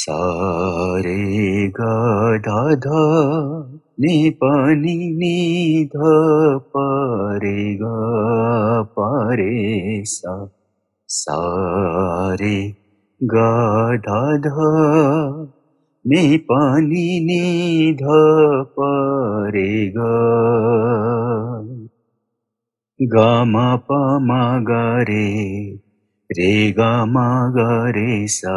सा रे ग ध ध नि प निध ध ग प रे सा रे ग ध नि प नि ध ग ग म प रे रे ग सा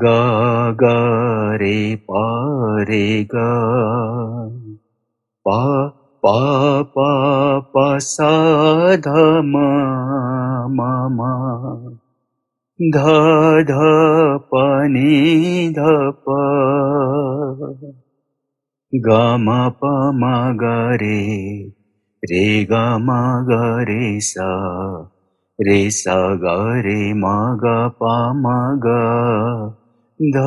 गागारे पारे गा पा रे ध म ध ध प ध प म प रे गम गरे सा रे स रे म ग प म ग ध